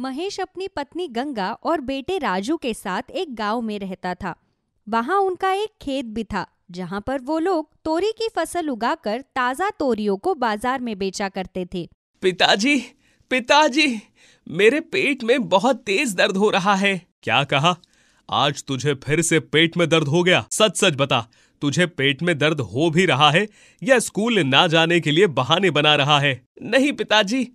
महेश अपनी पत्नी गंगा और बेटे राजू के साथ एक गांव में रहता था वहां उनका एक खेत भी था जहां पर वो लोग तोरी की फसल उगाकर ताजा तोरियों को बाजार में बेचा करते थे पिताजी पिताजी मेरे पेट में बहुत तेज दर्द हो रहा है क्या कहा आज तुझे फिर से पेट में दर्द हो गया सच सच बता तुझे पेट में दर्द हो भी रहा है या स्कूल ना जाने के लिए बहाने बना रहा है नहीं पिताजी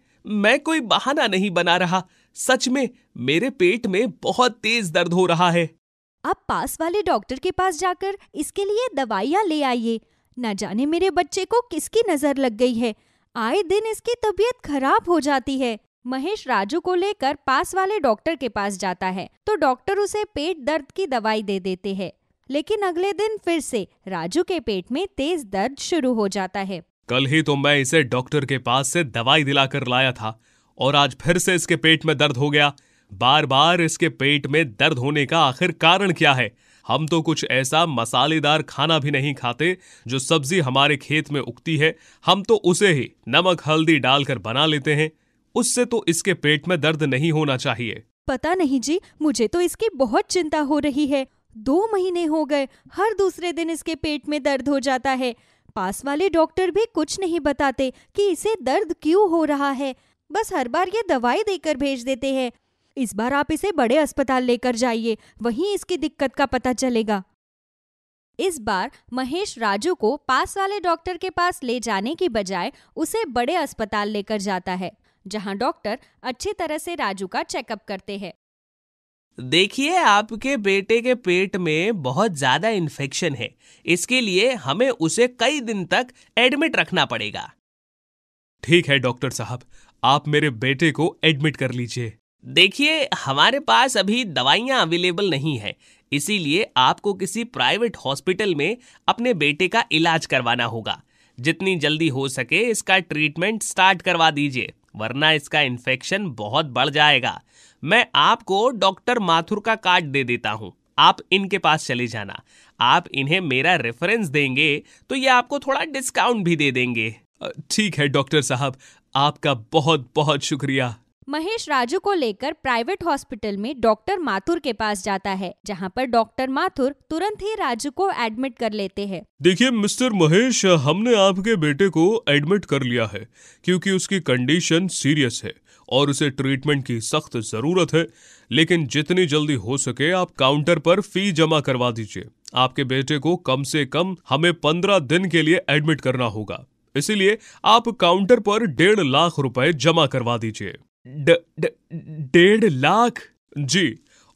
मैं कोई बहाना नहीं बना रहा सच में मेरे पेट में बहुत तेज दर्द हो रहा है आप पास वाले डॉक्टर के पास जाकर इसके लिए दवाइयाँ ले आइए न जाने मेरे बच्चे को किसकी नजर लग गई है आए दिन इसकी तबीयत खराब हो जाती है महेश राजू को लेकर पास वाले डॉक्टर के पास जाता है तो डॉक्टर उसे पेट दर्द की दवाई दे देते हैं लेकिन अगले दिन फिर से राजू के पेट में तेज दर्द शुरू हो जाता है कल ही तो मैं इसे डॉक्टर के पास से दवाई दिलाकर लाया था और आज फिर से इसके पेट में दर्द हो गया बार बार इसके पेट में दर्द होने का आखिर कारण क्या है हम तो कुछ ऐसा मसालेदार खाना भी नहीं खाते जो सब्जी हमारे खेत में उगती है हम तो उसे ही नमक हल्दी डालकर बना लेते हैं उससे तो इसके पेट में दर्द नहीं होना चाहिए पता नहीं जी मुझे तो इसकी बहुत चिंता हो रही है दो महीने हो गए हर दूसरे दिन इसके पेट में दर्द हो जाता है पास वाले डॉक्टर भी कुछ नहीं बताते कि इसे दर्द क्यों हो रहा है बस हर बार ये दवाई देकर भेज देते हैं इस बार आप इसे बड़े अस्पताल लेकर जाइए वहीं इसकी दिक्कत का पता चलेगा इस बार महेश राजू को पास वाले डॉक्टर के पास ले जाने की बजाय उसे बड़े अस्पताल लेकर जाता है जहां डॉक्टर अच्छी तरह से राजू का चेकअप करते हैं देखिए आपके बेटे के पेट में बहुत ज्यादा इन्फेक्शन है इसके लिए हमें उसे कई दिन तक एडमिट रखना पड़ेगा ठीक है डॉक्टर साहब आप मेरे बेटे को एडमिट कर लीजिए देखिए हमारे पास अभी दवाइयाँ अवेलेबल नहीं है इसीलिए आपको किसी प्राइवेट हॉस्पिटल में अपने बेटे का इलाज करवाना होगा जितनी जल्दी हो सके इसका ट्रीटमेंट स्टार्ट करवा दीजिए वरना इसका इन्फेक्शन बहुत बढ़ जाएगा मैं आपको डॉक्टर माथुर का कार्ड दे देता हूँ आप इनके पास चले जाना आप इन्हें मेरा रेफरेंस देंगे तो ये आपको थोड़ा डिस्काउंट भी दे देंगे ठीक है डॉक्टर साहब आपका बहुत बहुत शुक्रिया महेश राजू को लेकर प्राइवेट हॉस्पिटल में डॉक्टर माथुर के पास जाता है जहां पर डॉक्टर माथुर तुरंत ही राजू को एडमिट कर लेते हैं देखिए मिस्टर महेश हमने आपके बेटे को एडमिट कर लिया है क्योंकि उसकी कंडीशन सीरियस है और उसे ट्रीटमेंट की सख्त जरूरत है लेकिन जितनी जल्दी हो सके आप काउंटर पर फी जमा करवा दीजिए आपके बेटे को कम से कम हमें पंद्रह दिन के लिए एडमिट करना होगा इसीलिए आप काउंटर पर डेढ़ लाख रुपए जमा करवा दीजिए डेढ़ लाख जी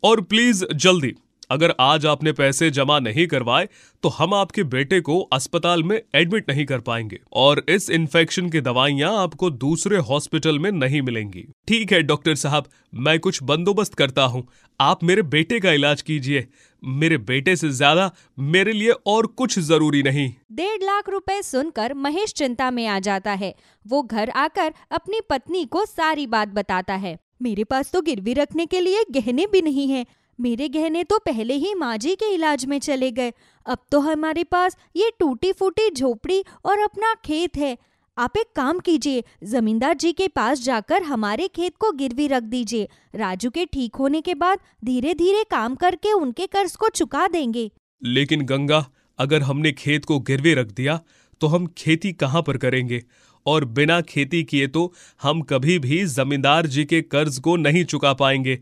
और प्लीज जल्दी अगर आज आपने पैसे जमा नहीं करवाए तो हम आपके बेटे को अस्पताल में एडमिट नहीं कर पाएंगे और इस इन्फेक्शन की दवाइयां आपको दूसरे हॉस्पिटल में नहीं मिलेंगी ठीक है डॉक्टर साहब मैं कुछ बंदोबस्त करता हूं आप मेरे बेटे का इलाज कीजिए मेरे बेटे से ज्यादा मेरे लिए और कुछ जरूरी नहीं डेढ़ लाख रुपए सुनकर महेश चिंता में आ जाता है वो घर आकर अपनी पत्नी को सारी बात बताता है मेरे पास तो गिरवी रखने के लिए गहने भी नहीं है मेरे गहने तो पहले ही माँ जी के इलाज में चले गए अब तो हमारे पास ये टूटी फूटी झोपड़ी और अपना खेत है आप एक काम कीजिए जमींदार जी के पास जाकर हमारे खेत को गिरवी रख दीजिए राजू के ठीक होने के बाद धीरे धीरे काम करके उनके कर्ज को चुका देंगे लेकिन गंगा अगर हमने खेत को गिरवी रख दिया तो हम खेती कहाँ पर करेंगे और बिना खेती किए तो हम कभी भी जमींदार जी के कर्ज को नहीं चुका पाएंगे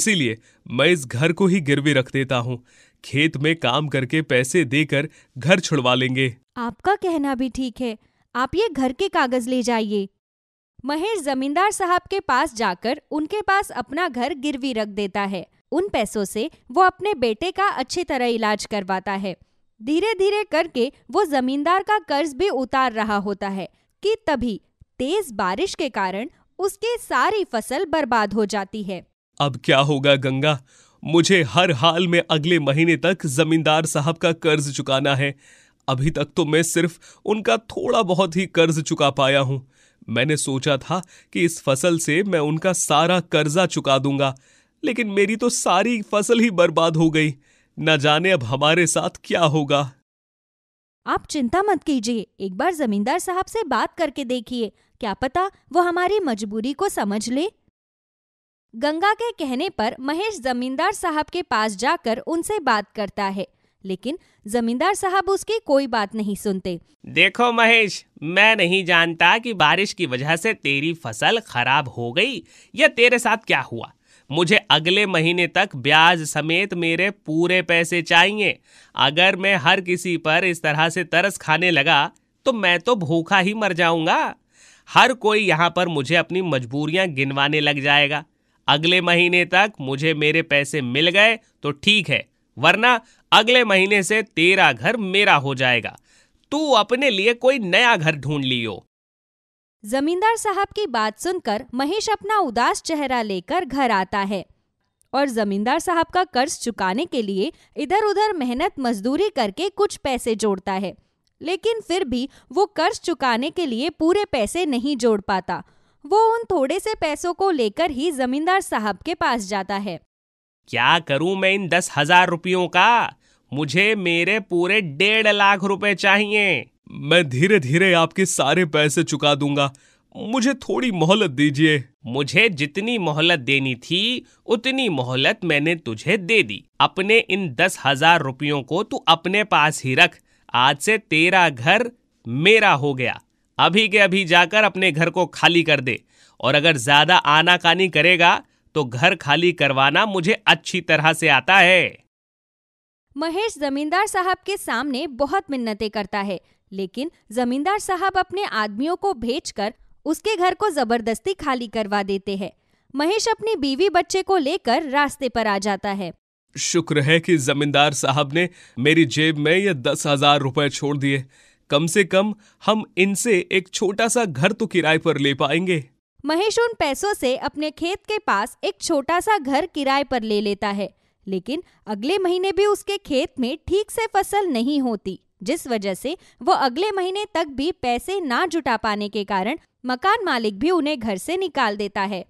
इसीलिए मैं इस घर को ही गिरवी रख देता हूँ खेत में काम करके पैसे देकर घर छुड़वा लेंगे आपका कहना भी ठीक है आप ये घर के कागज ले जाइए महेश जमींदार साहब के पास जाकर उनके पास अपना घर गिरवी रख देता है उन पैसों से वो अपने बेटे का अच्छी तरह इलाज करवाता है धीरे धीरे करके वो जमींदार का कर्ज भी उतार रहा होता है कि तभी तेज बारिश के कारण उसकी सारी फसल बर्बाद हो जाती है अब क्या होगा गंगा मुझे हर हाल में अगले महीने तक जमींदार साहब का कर्ज चुकाना है अभी तक तो मैं सिर्फ उनका थोड़ा बहुत ही कर्ज चुका पाया हूँ मैंने सोचा था कि इस फसल से मैं उनका सारा कर्जा चुका दूंगा लेकिन मेरी तो सारी फसल ही बर्बाद हो गई न जाने अब हमारे साथ क्या होगा आप चिंता मत कीजिए एक बार जमींदार साहब से बात करके देखिए क्या पता वो हमारी मजबूरी को समझ ले गंगा के कहने पर महेश जमींदार साहब के पास जाकर उनसे बात करता है लेकिन जमींदार साहब उसकी कोई बात नहीं सुनते देखो महेश मैं नहीं जानता कि बारिश की वजह से तेरी फसल खराब हो गई या तेरे साथ क्या हुआ मुझे अगले महीने तक ब्याज समेत मेरे पूरे पैसे चाहिए अगर मैं हर किसी पर इस तरह से तरस खाने लगा तो मैं तो भूखा ही मर जाऊंगा हर कोई यहाँ पर मुझे अपनी मजबूरियाँ गिनवाने लग जाएगा अगले महीने तक मुझे मेरे पैसे मिल गए तो ठीक है वरना अगले महीने से तेरा घर मेरा हो जाएगा तू अपने लिए कोई नया घर ढूंढ लियो जमींदार साहब की बात सुनकर महेश अपना उदास चेहरा लेकर घर आता है और जमींदार साहब का कर्ज चुकाने के लिए इधर उधर मेहनत मजदूरी करके कुछ पैसे जोड़ता है लेकिन फिर भी वो कर्ज चुकाने के लिए पूरे पैसे नहीं जोड़ पाता वो उन थोड़े से पैसों को लेकर ही जमींदार साहब के पास जाता है क्या करूं मैं इन दस हजार रुपयों का मुझे मेरे पूरे डेढ़ लाख रुपए चाहिए मैं धीरे धीरे आपके सारे पैसे चुका दूंगा मुझे थोड़ी मोहलत दीजिए मुझे जितनी मोहलत देनी थी उतनी मोहलत मैंने तुझे दे दी अपने इन दस हजार रुपयों को तू अपने पास ही रख आज से तेरा घर मेरा हो गया अभी के अभी जाकर अपने घर को खाली कर दे और अगर ज्यादा आनाकानी करेगा तो घर खाली करवाना मुझे अच्छी तरह से आता है महेश जमींदार साहब के सामने बहुत मिन्नतें करता है लेकिन जमींदार साहब अपने आदमियों को भेजकर उसके घर को जबरदस्ती खाली करवा देते हैं महेश अपनी बीवी बच्चे को लेकर रास्ते पर आ जाता है शुक्र है कि जमींदार साहब ने मेरी जेब में ये दस हजार रुपए छोड़ दिए कम से कम हम इनसे एक छोटा सा घर तो किराए पर ले पाएंगे महेश उन पैसों से अपने खेत के पास एक छोटा सा घर किराए पर ले लेता है लेकिन अगले महीने भी उसके खेत में ठीक से फसल नहीं होती जिस वजह से वो अगले महीने तक भी पैसे ना जुटा पाने के कारण मकान मालिक भी उन्हें घर से निकाल देता है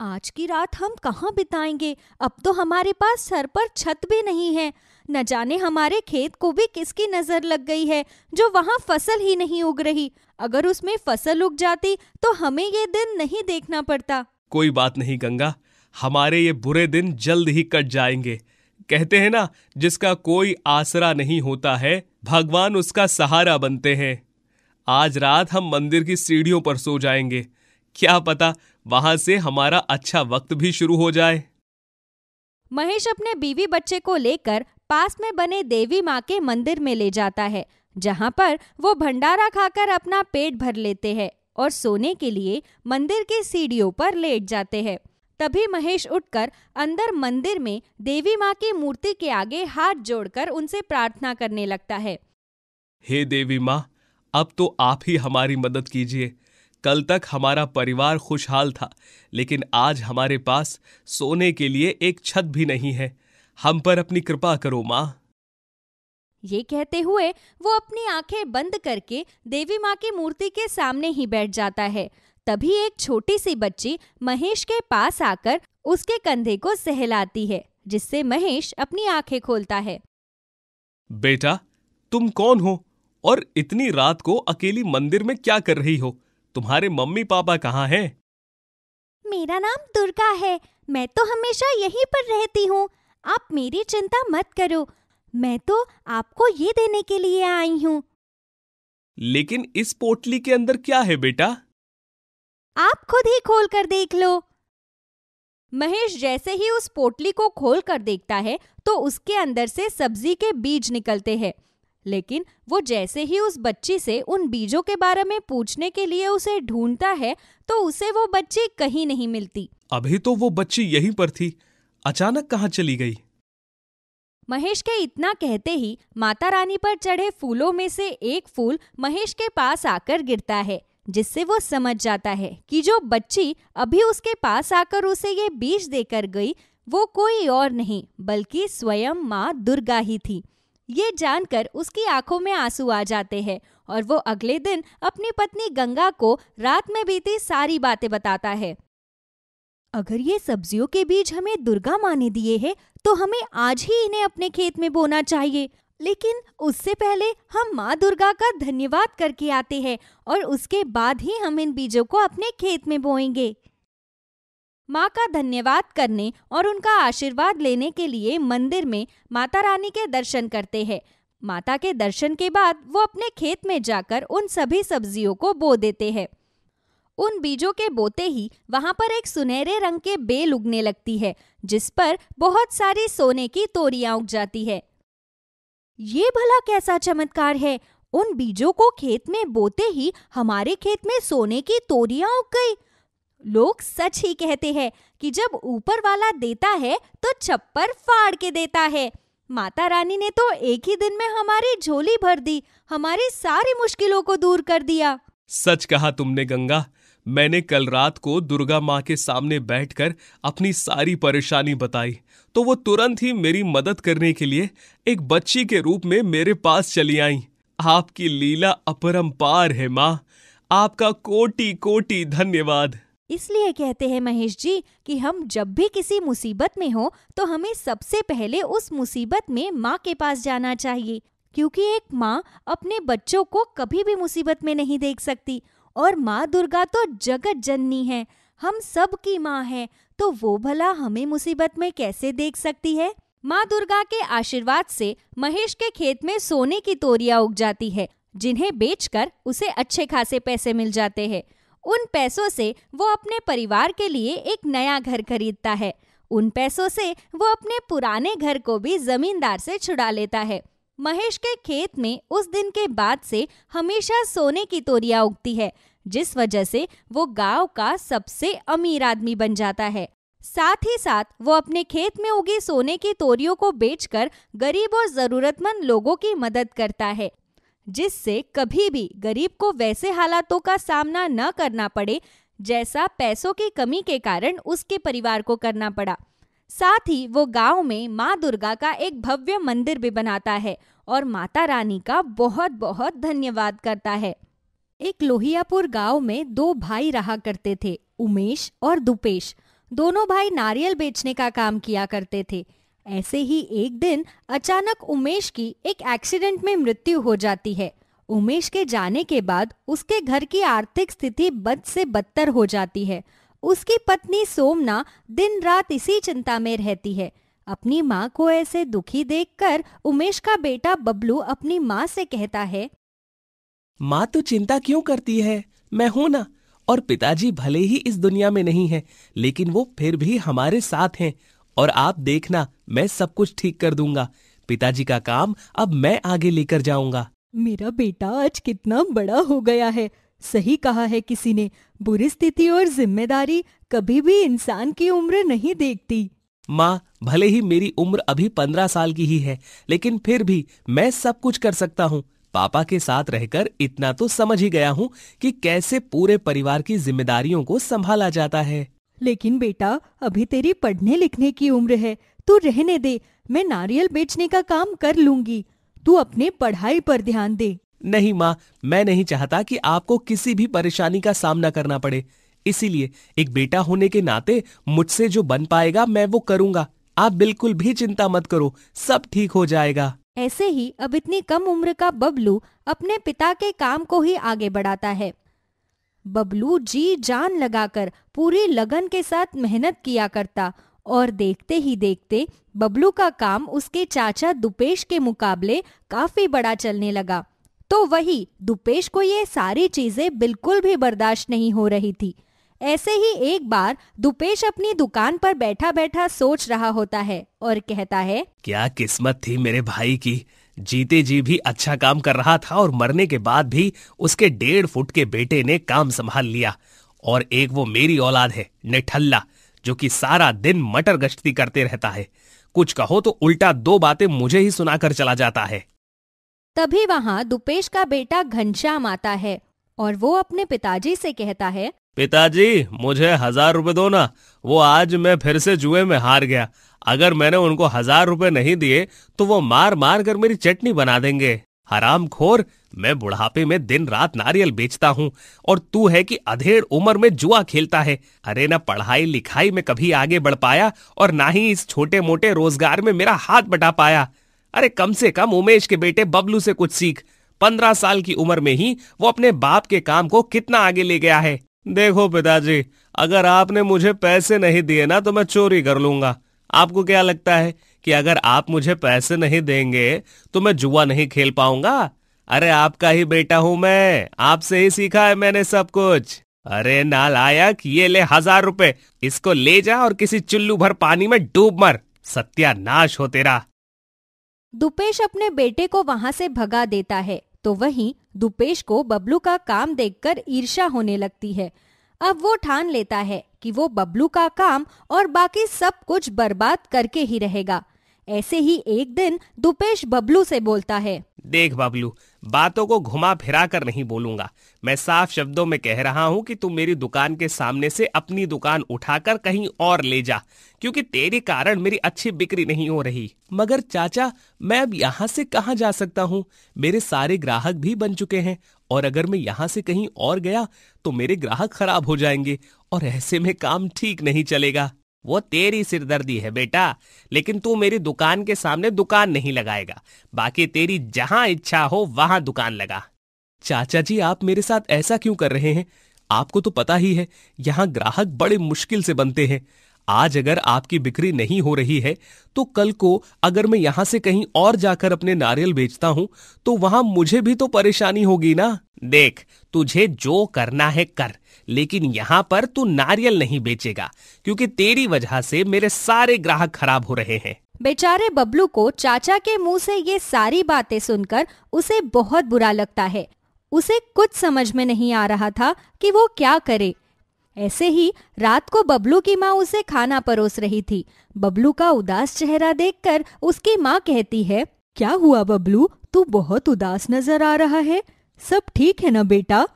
आज की रात हम कहाँ बिताएंगे अब तो हमारे पास सर पर छत भी नहीं है न जाने हमारे खेत को भी किसकी नजर लग गई है जो वहाँ फसल ही नहीं उग रही अगर उसमें फसल उग जाती तो हमें ये दिन नहीं देखना पड़ता कोई बात नहीं गंगा हमारे ये बुरे दिन जल्द ही कट जाएंगे कहते हैं ना जिसका कोई आसरा नहीं होता है भगवान उसका सहारा बनते हैं आज रात हम मंदिर की सीढ़ियों पर सो जाएंगे क्या पता वहां से हमारा अच्छा वक्त भी शुरू हो जाए महेश अपने बीवी बच्चे को लेकर पास में बने देवी माँ के मंदिर में ले जाता है जहाँ पर वो भंडारा खाकर अपना पेट भर लेते हैं और सोने के लिए मंदिर की सीढ़ियों पर लेट जाते हैं तभी महेश उठकर अंदर मंदिर में देवी माँ की मूर्ति के आगे हाथ जोड़कर उनसे प्रार्थना करने लगता है हे देवी माँ अब तो आप ही हमारी मदद कीजिए कल तक हमारा परिवार खुशहाल था लेकिन आज हमारे पास सोने के लिए एक छत भी नहीं है हम पर अपनी कृपा करो माँ ये कहते हुए वो अपनी आंखें बंद करके देवी माँ की मूर्ति के सामने ही बैठ जाता है तभी एक छोटी सी बच्ची महेश के पास आकर उसके कंधे को सहलाती है जिससे महेश अपनी आंखें खोलता है बेटा तुम कौन हो और इतनी रात को अकेली मंदिर में क्या कर रही हो तुम्हारे मम्मी पापा कहाँ हैं? मेरा नाम दुर्गा है मैं तो हमेशा यहीं पर रहती हूँ आप मेरी चिंता मत करो मैं तो आपको ये देने के लिए आई हूँ लेकिन इस पोटली के अंदर क्या है बेटा आप खुद ही खोल कर देख लो महेश जैसे ही उस पोटली को खोल कर देखता है तो उसके अंदर से सब्जी के बीज निकलते हैं लेकिन वो जैसे ही उस बच्ची से उन बीजों के बारे में पूछने के लिए उसे ढूंढता है तो उसे वो बच्ची कहीं नहीं मिलती अभी तो वो बच्ची यहीं पर थी अचानक कहाँ चली गई महेश के इतना कहते ही माता रानी पर चढ़े फूलों में से एक फूल महेश के पास आकर गिरता है जिससे वो समझ जाता है कि जो बच्ची अभी उसके पास आकर उसे ये बीज देकर गई वो कोई और नहीं बल्कि स्वयं माँ दुर्गा ही थी ये जानकर उसकी आंखों में आंसू आ जाते हैं और वो अगले दिन अपनी पत्नी गंगा को रात में बीती सारी बातें बताता है अगर ये सब्जियों के बीज हमें दुर्गा माने दिए हैं तो हमें आज ही इन्हें अपने खेत में बोना चाहिए लेकिन उससे पहले हम माँ दुर्गा का धन्यवाद करके आते हैं और उसके बाद ही हम इन बीजों को अपने खेत में बोएंगे माँ का धन्यवाद करने और उनका आशीर्वाद लेने के लिए मंदिर में माता रानी के दर्शन करते हैं माता के दर्शन के बाद वो अपने खेत में जाकर उन सभी सब्जियों को बो देते हैं उन बीजों के बोते ही वहां पर एक सुनहरे रंग के बेल उगने लगती है जिस पर बहुत सारी सोने की तोरिया उग जाती है ये भला कैसा चमत्कार है उन बीजों को खेत में बोते ही हमारे खेत में सोने की तोरियां उग गई लोग सच ही कहते हैं कि जब ऊपर वाला देता है तो छप्पर फाड़ के देता है माता रानी ने तो एक ही दिन में हमारी झोली भर दी हमारी सारी मुश्किलों को दूर कर दिया सच कहा तुमने गंगा मैंने कल रात को दुर्गा माँ के सामने बैठकर अपनी सारी परेशानी बताई तो वो तुरंत ही मेरी मदद करने के लिए एक बच्ची के रूप में मेरे पास चली आई आपकी लीला अपरंपार है माँ आपका कोटि कोटि धन्यवाद इसलिए कहते हैं महेश जी कि हम जब भी किसी मुसीबत में हो तो हमें सबसे पहले उस मुसीबत में माँ के पास जाना चाहिए क्योंकि एक माँ अपने बच्चों को कभी भी मुसीबत में नहीं देख सकती और माँ दुर्गा तो जगत जननी है हम सब की माँ है तो वो भला हमें मुसीबत में कैसे देख सकती है माँ दुर्गा के आशीर्वाद से महेश के खेत में सोने की तोरिया उग जाती है जिन्हें बेचकर उसे अच्छे खासे पैसे मिल जाते हैं उन पैसों से वो अपने परिवार के लिए एक नया घर खरीदता है उन पैसों से वो अपने पुराने घर को भी जमींदार से छुड़ा लेता है महेश के खेत में उस दिन के बाद से हमेशा सोने की तोरिया उगती है जिस वजह से वो गांव का सबसे अमीर आदमी बन जाता है साथ ही साथ वो अपने खेत में उगी सोने की तोरियों को बेचकर गरीब और जरूरतमंद लोगों की मदद करता है जिससे कभी भी गरीब को वैसे हालातों का सामना न करना पड़े जैसा पैसों की कमी के कारण उसके परिवार को करना पड़ा साथ ही वो गांव में माँ दुर्गा का एक भव्य मंदिर भी बनाता है और माता रानी का बहुत बहुत धन्यवाद करता है एक लोहियापुर गांव में दो भाई रहा करते थे उमेश और दुपेश दोनों भाई नारियल बेचने का काम किया करते थे ऐसे ही एक दिन अचानक उमेश की एक एक्सीडेंट में मृत्यु हो जाती है उमेश के जाने के बाद उसके घर की आर्थिक स्थिति बद से बदतर हो जाती है उसकी पत्नी सोमना दिन रात इसी चिंता में रहती है अपनी माँ को ऐसे दुखी देखकर उमेश का बेटा बबलू अपनी माँ से कहता है माँ तो चिंता क्यों करती है मैं हूं ना और पिताजी भले ही इस दुनिया में नहीं है लेकिन वो फिर भी हमारे साथ हैं और आप देखना मैं सब कुछ ठीक कर दूंगा पिताजी का काम अब मैं आगे लेकर जाऊंगा मेरा बेटा आज कितना बड़ा हो गया है सही कहा है किसी ने बुरी स्थिति और जिम्मेदारी कभी भी इंसान की उम्र नहीं देखती माँ भले ही मेरी उम्र अभी पंद्रह साल की ही है लेकिन फिर भी मैं सब कुछ कर सकता हूँ पापा के साथ रहकर इतना तो समझ ही गया हूँ कि कैसे पूरे परिवार की जिम्मेदारियों को संभाला जाता है लेकिन बेटा अभी तेरी पढ़ने लिखने की उम्र है तू रहने दे मैं नारियल बेचने का काम कर लूंगी तू अपने पढ़ाई पर ध्यान दे नहीं माँ मैं नहीं चाहता कि आपको किसी भी परेशानी का सामना करना पड़े इसीलिए एक बेटा होने के नाते मुझसे जो बन पाएगा मैं वो करूँगा आप बिल्कुल भी चिंता मत करो सब ठीक हो जाएगा ऐसे ही अब इतनी कम उम्र का बबलू अपने पिता के काम को ही आगे बढ़ाता है बबलू जी जान लगाकर पूरी लगन के साथ मेहनत किया करता और देखते ही देखते बबलू का काम उसके चाचा दुपेश के मुकाबले काफी बड़ा चलने लगा तो वही दुपेश को ये सारी चीजें बिल्कुल भी बर्दाश्त नहीं हो रही थी ऐसे ही एक बार दुपेश अपनी दुकान पर बैठा बैठा सोच रहा होता है और कहता है क्या किस्मत थी मेरे भाई की जीते जी भी अच्छा काम कर रहा था और मरने के बाद भी उसके डेढ़ फुट के बेटे ने काम संभाल लिया और एक वो मेरी औलाद है निठल्ला जो कि सारा दिन मटर गश्ती करते रहता है कुछ कहो तो उल्टा दो बातें मुझे ही सुनाकर चला जाता है तभी वहाँ दुपेश का बेटा घनश्याम आता है और वो अपने पिताजी से कहता है पिताजी मुझे हजार रुपए दो ना वो आज मैं फिर से जुए में हार गया अगर मैंने उनको हजार रुपए नहीं दिए तो वो मार मार कर मेरी चटनी बना देंगे हराम खोर मैं बुढ़ापे में दिन रात नारियल बेचता हूँ और तू है कि अधेड़ उम्र में जुआ खेलता है अरे ना पढ़ाई लिखाई में कभी आगे बढ़ पाया और ना ही इस छोटे मोटे रोजगार में मेरा हाथ बटा पाया अरे कम से कम उमेश के बेटे बबलू से कुछ सीख पंद्रह साल की उम्र में ही वो अपने बाप के काम को कितना आगे ले गया है देखो पिताजी अगर आपने मुझे पैसे नहीं दिए ना तो मैं चोरी कर लूंगा आपको क्या लगता है कि अगर आप मुझे पैसे नहीं देंगे तो मैं जुआ नहीं खेल पाऊंगा अरे आपका ही बेटा हूं मैं आपसे ही सीखा है मैंने सब कुछ अरे नालायक ये ले हजार रुपए इसको ले जा और किसी चुल्लू भर पानी में डूब मर सत्यानाश हो तेरा दुपेश अपने बेटे को वहां से भगा देता है तो वहीं दुपेश को बबलू का काम देखकर ईर्षा होने लगती है अब वो ठान लेता है कि वो बबलू का काम और बाकी सब कुछ बर्बाद करके ही रहेगा ऐसे ही एक दिन दुपेश बबलू से बोलता है देख बबलू बातों को घुमा फिरा कर नहीं बोलूंगा मैं साफ शब्दों में कह रहा हूँ कि तुम मेरी दुकान के सामने से अपनी दुकान उठाकर कहीं और ले जा क्योंकि तेरे कारण मेरी अच्छी बिक्री नहीं हो रही मगर चाचा मैं अब यहाँ से कहाँ जा सकता हूँ मेरे सारे ग्राहक भी बन चुके हैं और अगर मैं यहाँ से कहीं और गया तो मेरे ग्राहक खराब हो जाएंगे और ऐसे में काम ठीक नहीं चलेगा वो तेरी सिरदर्दी है बेटा लेकिन तू मेरी दुकान के सामने दुकान नहीं लगाएगा बाकी तेरी जहां इच्छा हो वहां दुकान लगा चाचा जी आप मेरे साथ ऐसा क्यों कर रहे हैं आपको तो पता ही है यहाँ ग्राहक बड़े मुश्किल से बनते हैं आज अगर आपकी बिक्री नहीं हो रही है तो कल को अगर मैं यहां से कहीं और जाकर अपने नारियल बेचता हूं तो वहां मुझे भी तो परेशानी होगी ना देख तुझे जो करना है कर लेकिन यहां पर तू नारियल नहीं बेचेगा क्योंकि तेरी वजह से मेरे सारे ग्राहक खराब हो रहे हैं बेचारे बबलू को चाचा के मुंह से ये सारी बातें सुनकर उसे बहुत बुरा लगता है उसे कुछ समझ में नहीं आ रहा था कि वो क्या करे ऐसे ही रात को बबलू की माँ उसे खाना परोस रही थी बबलू का उदास चेहरा देखकर उसकी माँ कहती है क्या हुआ बबलू तू बहुत उदास नजर आ रहा है सब ठीक है ना बेटा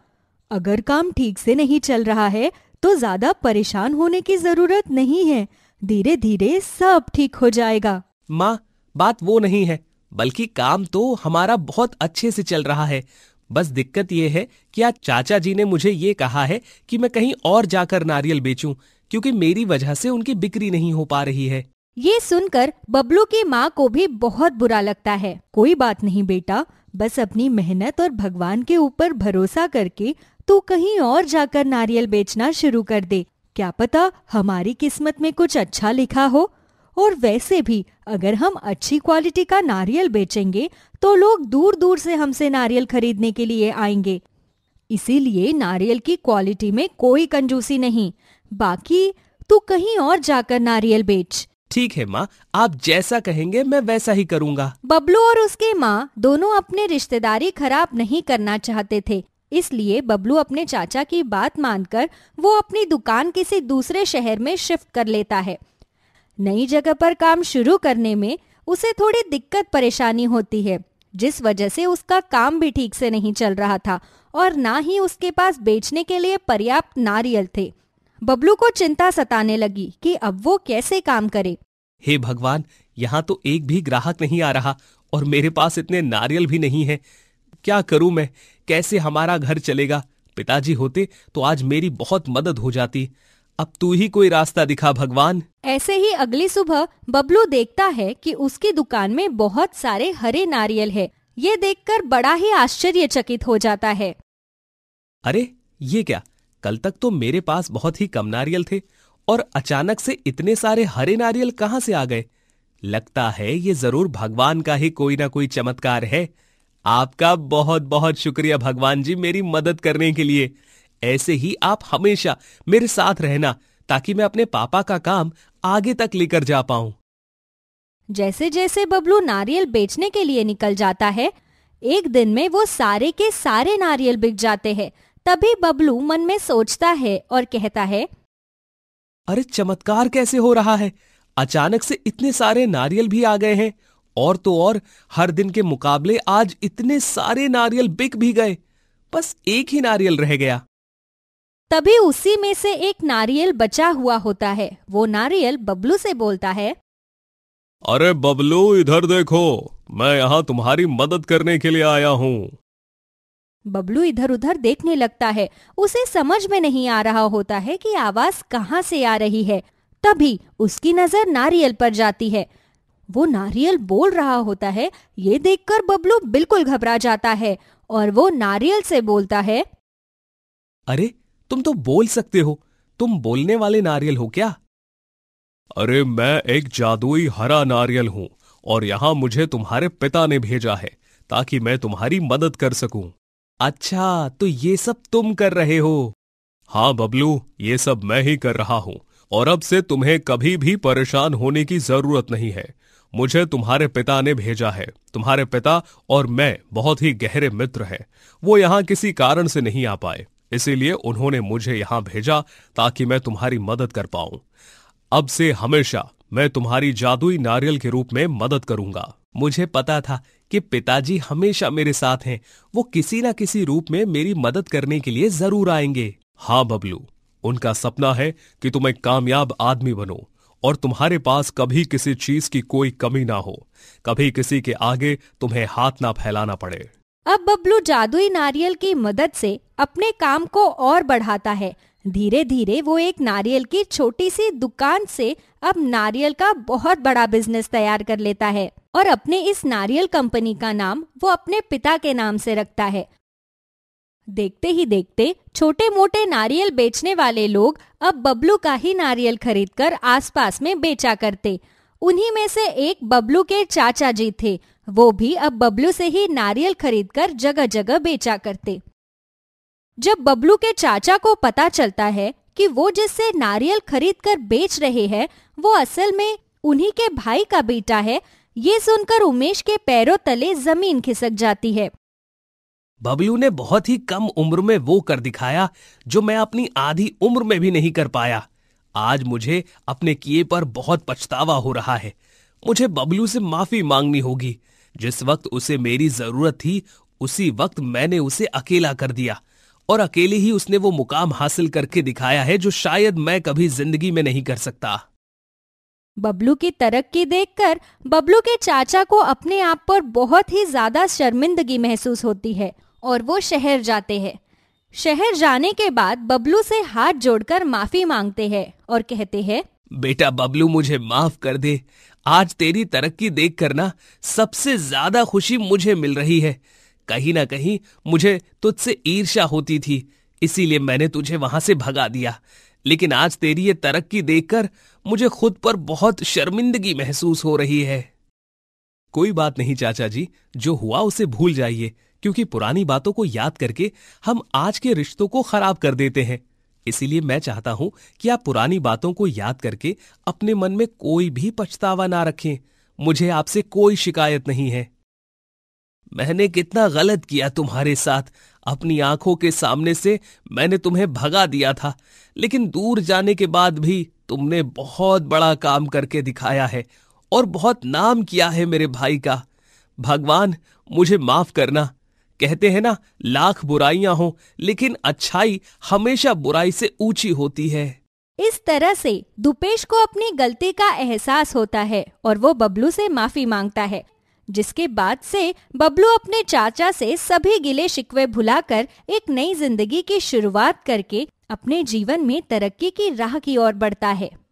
अगर काम ठीक से नहीं चल रहा है तो ज्यादा परेशान होने की जरूरत नहीं है धीरे धीरे सब ठीक हो जाएगा माँ बात वो नहीं है बल्कि काम तो हमारा बहुत अच्छे से चल रहा है बस दिक्कत ये है कि आज चाचा जी ने मुझे ये कहा है कि मैं कहीं और जाकर नारियल बेचूं क्योंकि मेरी वजह से उनकी बिक्री नहीं हो पा रही है ये सुनकर बबलू की माँ को भी बहुत बुरा लगता है कोई बात नहीं बेटा बस अपनी मेहनत और भगवान के ऊपर भरोसा करके तू कहीं और जाकर नारियल बेचना शुरू कर दे क्या पता हमारी किस्मत में कुछ अच्छा लिखा हो और वैसे भी अगर हम अच्छी क्वालिटी का नारियल बेचेंगे तो लोग दूर दूर से हमसे नारियल खरीदने के लिए आएंगे इसीलिए नारियल की क्वालिटी में कोई कंजूसी नहीं बाकी तू कहीं और जाकर नारियल बेच ठीक है माँ आप जैसा कहेंगे मैं वैसा ही करूँगा बबलू और उसके माँ दोनों अपने रिश्तेदारी खराब नहीं करना चाहते थे इसलिए बबलू अपने चाचा की बात मानकर वो अपनी दुकान किसी दूसरे शहर में शिफ्ट कर लेता है नई जगह पर काम शुरू करने में उसे थोड़ी दिक्कत परेशानी होती है जिस वजह से उसका काम भी ठीक से नहीं चल रहा था और ना ही उसके पास बेचने के लिए पर्याप्त नारियल थे बबलू को चिंता सताने लगी कि अब वो कैसे काम करे हे भगवान यहाँ तो एक भी ग्राहक नहीं आ रहा और मेरे पास इतने नारियल भी नहीं है क्या करूं मैं कैसे हमारा घर चलेगा पिताजी होते तो आज मेरी बहुत मदद हो जाती अब तू ही कोई रास्ता दिखा भगवान ऐसे ही अगली सुबह बबलू देखता है कि उसकी दुकान में बहुत सारे हरे नारियल है ये देख बड़ा ही आश्चर्यचकित हो जाता है अरे ये क्या कल तक तो मेरे पास बहुत ही कम नारियल थे और अचानक से इतने सारे हरे नारियल कहाँ से आ गए लगता है ये जरूर भगवान का ही कोई ना कोई चमत्कार है आपका बहुत बहुत शुक्रिया भगवान जी मेरी मदद करने के लिए ऐसे ही आप हमेशा मेरे साथ रहना ताकि मैं अपने पापा का काम आगे तक लेकर जा पाऊं जैसे जैसे बबलू नारियल बेचने के लिए निकल जाता है एक दिन में वो सारे के सारे नारियल बिक जाते हैं तभी बबलू मन में सोचता है और कहता है अरे चमत्कार कैसे हो रहा है अचानक से इतने सारे नारियल भी आ गए हैं और तो और हर दिन के मुकाबले आज इतने सारे नारियल बिक भी गए बस एक ही नारियल रह गया तभी उसी में से एक नारियल बचा हुआ होता है वो नारियल बबलू से बोलता है अरे बबलू इधर देखो मैं यहाँ तुम्हारी मदद करने के लिए आया हूँ बबलू इधर उधर देखने लगता है उसे समझ में नहीं आ रहा होता है कि आवाज कहाँ से आ रही है तभी उसकी नजर नारियल पर जाती है वो नारियल बोल रहा होता है ये देखकर बबलू बिल्कुल घबरा जाता है और वो नारियल से बोलता है अरे तुम तो बोल सकते हो तुम बोलने वाले नारियल हो क्या अरे मैं एक जादुई हरा नारियल हूं और यहां मुझे तुम्हारे पिता ने भेजा है ताकि मैं तुम्हारी मदद कर सकूं अच्छा तो ये सब तुम कर रहे हो हाँ बबलू ये सब मैं ही कर रहा हूं और अब से तुम्हें कभी भी परेशान होने की जरूरत नहीं है मुझे तुम्हारे पिता ने भेजा है तुम्हारे पिता और मैं बहुत ही गहरे मित्र हैं वो यहां किसी कारण से नहीं आ पाए इसीलिए उन्होंने मुझे यहां भेजा ताकि मैं तुम्हारी मदद कर पाऊं अब से हमेशा मैं तुम्हारी जादुई नारियल के रूप में मदद करूंगा मुझे पता था कि पिताजी हमेशा मेरे साथ हैं वो किसी ना किसी रूप में मेरी मदद करने के लिए जरूर आएंगे हाँ बबलू उनका सपना है कि तुम एक कामयाब आदमी बनो और तुम्हारे पास कभी किसी चीज की कोई कमी ना हो कभी किसी के आगे तुम्हें हाथ ना फैलाना पड़े अब बबलू जादुई नारियल की मदद से अपने काम को और बढ़ाता है धीरे धीरे वो एक नारियल की छोटी सी दुकान से अब नारियल का बहुत बड़ा बिजनेस तैयार कर लेता है और अपने इस नारियल कंपनी का नाम वो अपने पिता के नाम से रखता है देखते ही देखते छोटे मोटे नारियल बेचने वाले लोग अब बबलू का ही नारियल खरीदकर आसपास में बेचा करते उन्हीं में से एक बबलू के चाचा जी थे वो भी अब बबलू से ही नारियल खरीदकर जगह जगह बेचा करते जब बबलू के चाचा को पता चलता है कि वो जिससे नारियल खरीदकर बेच रहे हैं वो असल में उन्हीं के भाई का बेटा है ये सुनकर उमेश के पैरों तले जमीन खिसक जाती है बबलू ने बहुत ही कम उम्र में वो कर दिखाया जो मैं अपनी आधी उम्र में भी नहीं कर पाया आज मुझे अपने किए पर बहुत पछतावा हो रहा है मुझे बबलू से माफी मांगनी होगी जिस वक्त उसे मेरी जरूरत थी उसी वक्त मैंने उसे अकेला कर दिया और अकेले ही उसने वो मुकाम हासिल करके दिखाया है जो शायद मैं कभी जिंदगी में नहीं कर सकता बबलू की तरक्की देखकर बबलू के चाचा को अपने आप पर बहुत ही ज्यादा शर्मिंदगी महसूस होती है और वो शहर जाते हैं शहर जाने के बाद बबलू से हाथ जोड़कर माफी मांगते हैं और कहते हैं बेटा बबलू मुझे माफ कर दे आज तेरी तरक्की देख करना सबसे ज्यादा खुशी मुझे मिल रही है कहीं ना कहीं मुझे तुझसे ईर्ष्या होती थी इसीलिए मैंने तुझे वहां से भगा दिया लेकिन आज तेरी ये तरक्की देखकर मुझे खुद पर बहुत शर्मिंदगी महसूस हो रही है कोई बात नहीं चाचा जी जो हुआ उसे भूल जाइए क्योंकि पुरानी बातों को याद करके हम आज के रिश्तों को खराब कर देते हैं इसीलिए मैं चाहता हूं कि आप पुरानी बातों को याद करके अपने मन में कोई भी पछतावा ना रखें मुझे आपसे कोई शिकायत नहीं है मैंने कितना गलत किया तुम्हारे साथ अपनी आंखों के सामने से मैंने तुम्हें भगा दिया था लेकिन दूर जाने के बाद भी तुमने बहुत बड़ा काम करके दिखाया है और बहुत नाम किया है मेरे भाई का भगवान मुझे माफ करना कहते हैं ना लाख बुराइयां हो लेकिन अच्छाई हमेशा बुराई से ऊंची होती है इस तरह से दुपेश को अपनी गलती का एहसास होता है और वो बबलू से माफी मांगता है जिसके बाद से बबलू अपने चाचा से सभी गिले शिकवे भुलाकर एक नई जिंदगी की शुरुआत करके अपने जीवन में तरक्की की राह की ओर बढ़ता है